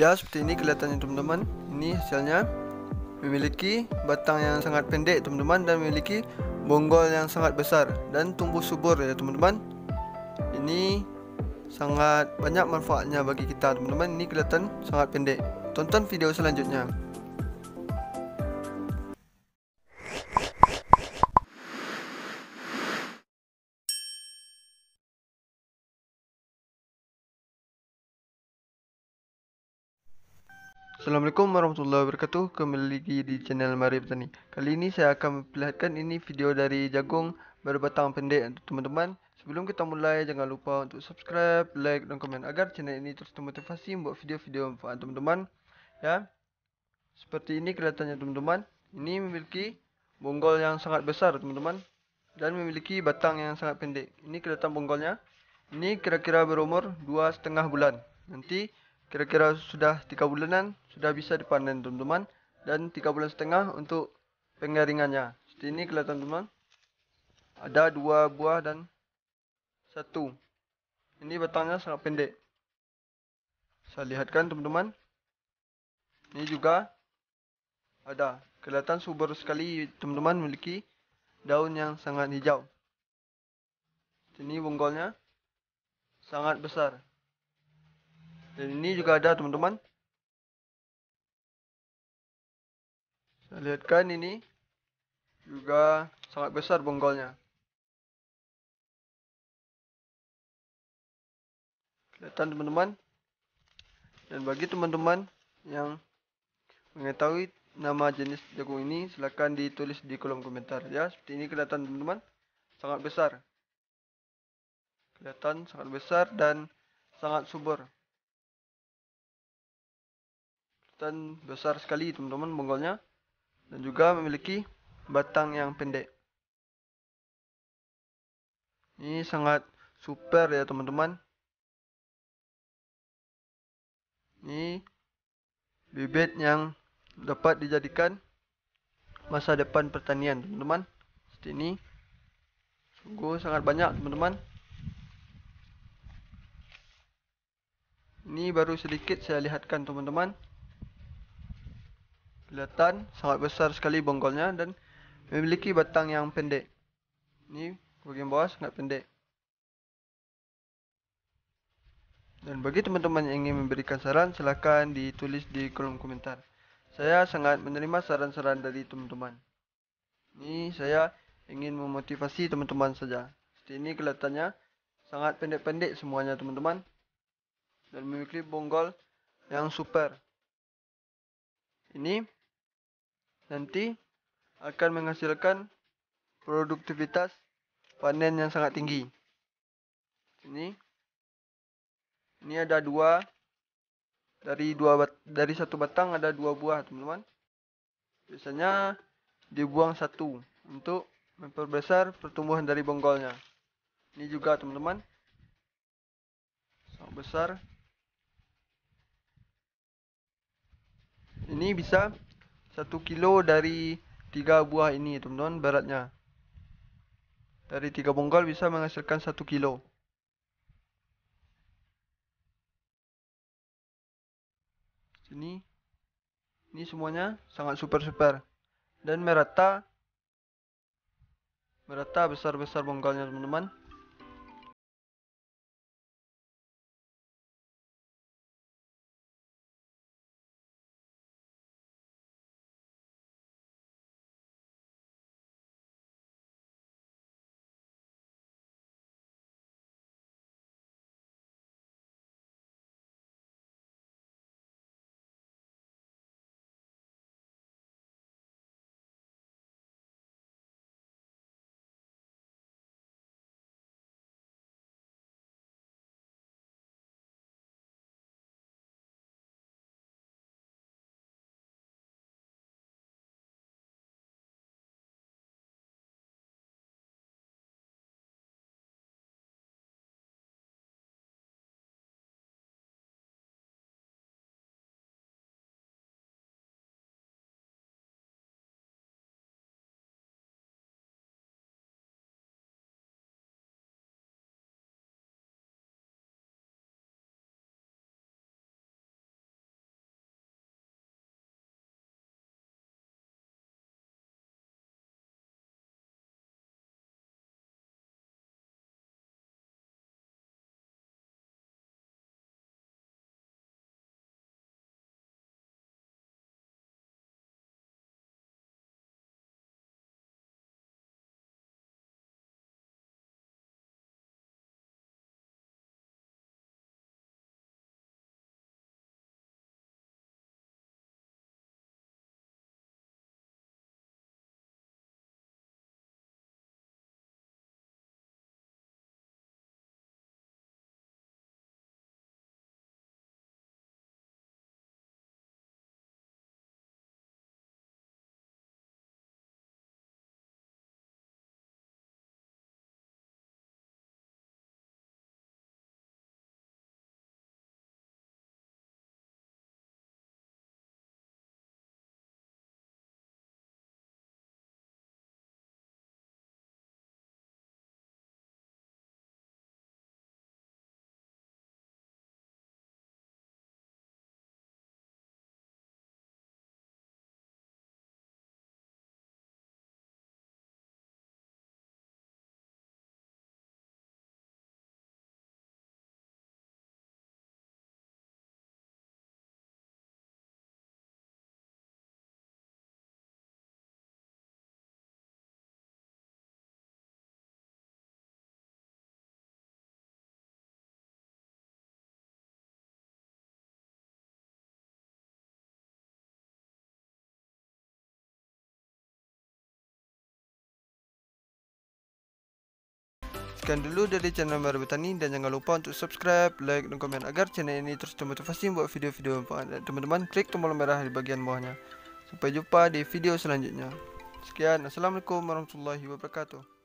Ya seperti ini kelihatannya teman-teman Ini hasilnya Memiliki batang yang sangat pendek teman-teman Dan memiliki bonggol yang sangat besar Dan tumbuh subur ya teman-teman Ini sangat banyak manfaatnya bagi kita teman-teman Ini kelihatan sangat pendek Tonton video selanjutnya Assalamualaikum warahmatullahi wabarakatuh Kembali lagi di channel Mari Petani Kali ini saya akan memperlihatkan ini video dari jagung berbatang pendek untuk teman-teman Sebelum kita mulai jangan lupa untuk subscribe, like dan komen Agar channel ini terus termotivasi membuat video-video manfaat teman-teman Ya Seperti ini kelihatannya teman-teman Ini memiliki bonggol yang sangat besar teman-teman Dan memiliki batang yang sangat pendek Ini kelihatan bonggolnya Ini kira-kira berumur 2,5 bulan Nanti kira-kira sudah tiga bulanan sudah bisa dipanen teman-teman dan tiga bulan setengah untuk pengeringannya. seperti ini kelihatan teman ada dua buah dan satu ini batangnya sangat pendek saya lihatkan teman-teman ini juga ada kelihatan subur sekali teman-teman memiliki daun yang sangat hijau ini bonggolnya sangat besar dan ini juga ada teman-teman lihat kan ini juga sangat besar bonggolnya kelihatan teman-teman dan bagi teman-teman yang mengetahui nama jenis jagung ini silahkan ditulis di kolom komentar ya seperti ini kelihatan teman-teman sangat besar kelihatan sangat besar dan sangat subur dan besar sekali teman-teman bonggolnya dan juga memiliki batang yang pendek ini sangat super ya teman-teman ini bibit yang dapat dijadikan masa depan pertanian teman-teman seperti ini sungguh sangat banyak teman-teman ini baru sedikit saya lihatkan teman-teman Kelihatan sangat besar sekali bonggolnya dan memiliki batang yang pendek. Ini bagian bawah sangat pendek. Dan bagi teman-teman yang ingin memberikan saran, silakan ditulis di kolom komentar. Saya sangat menerima saran-saran dari teman-teman. Ini saya ingin memotivasi teman-teman saja. Seperti ini kelihatannya sangat pendek-pendek semuanya teman-teman. Dan memiliki bonggol yang super. Ini nanti akan menghasilkan produktivitas panen yang sangat tinggi. Ini ini ada dua dari dua dari satu batang ada dua buah teman-teman. Biasanya dibuang satu untuk memperbesar pertumbuhan dari bonggolnya. Ini juga teman-teman. Sangat besar. Ini bisa satu kilo dari tiga buah ini teman-teman beratnya dari tiga bonggol bisa menghasilkan satu kilo sini ini semuanya sangat super-super dan merata merata besar-besar bonggolnya teman-teman sekian dulu dari channel Baru Bertani dan jangan lupa untuk subscribe, like dan komen agar channel ini terus termotivasi buat video-video teman-teman klik tombol merah di bagian bawahnya. Sampai jumpa di video selanjutnya. Sekian, Assalamualaikum warahmatullahi wabarakatuh.